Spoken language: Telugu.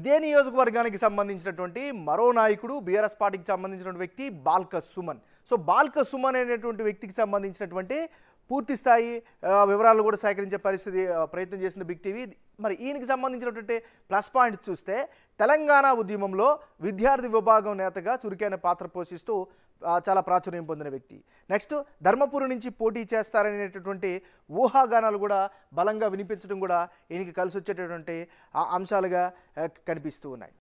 ఇదే నియోజకవర్గానికి సంబంధించినటువంటి మరో నాయకుడు బీఆర్ఎస్ పార్టీకి సంబంధించినటువంటి వ్యక్తి బాల్క సుమన్ సో బాల్క సుమన్ అనేటువంటి వ్యక్తికి సంబంధించినటువంటి పూర్తి స్థాయి వివరాలు కూడా సేకరించే పరిస్థితి ప్రయత్నం చేసింది బిగ్ టీవీ మరి ఈయనకి సంబంధించినటువంటి ప్లస్ పాయింట్ చూస్తే తెలంగాణ ఉద్యమంలో విద్యార్థి విభాగం నేతగా చురుకైన పాత్ర పోషిస్తూ చాలా ప్రాచుర్యం పొందిన వ్యక్తి నెక్స్ట్ ధర్మపురి నుంచి పోటీ చేస్తారనేటటువంటి ఊహాగానాలు కూడా బలంగా వినిపించడం కూడా ఈయనకి కలిసి వచ్చేటటువంటి అంశాలుగా కనిపిస్తూ ఉన్నాయి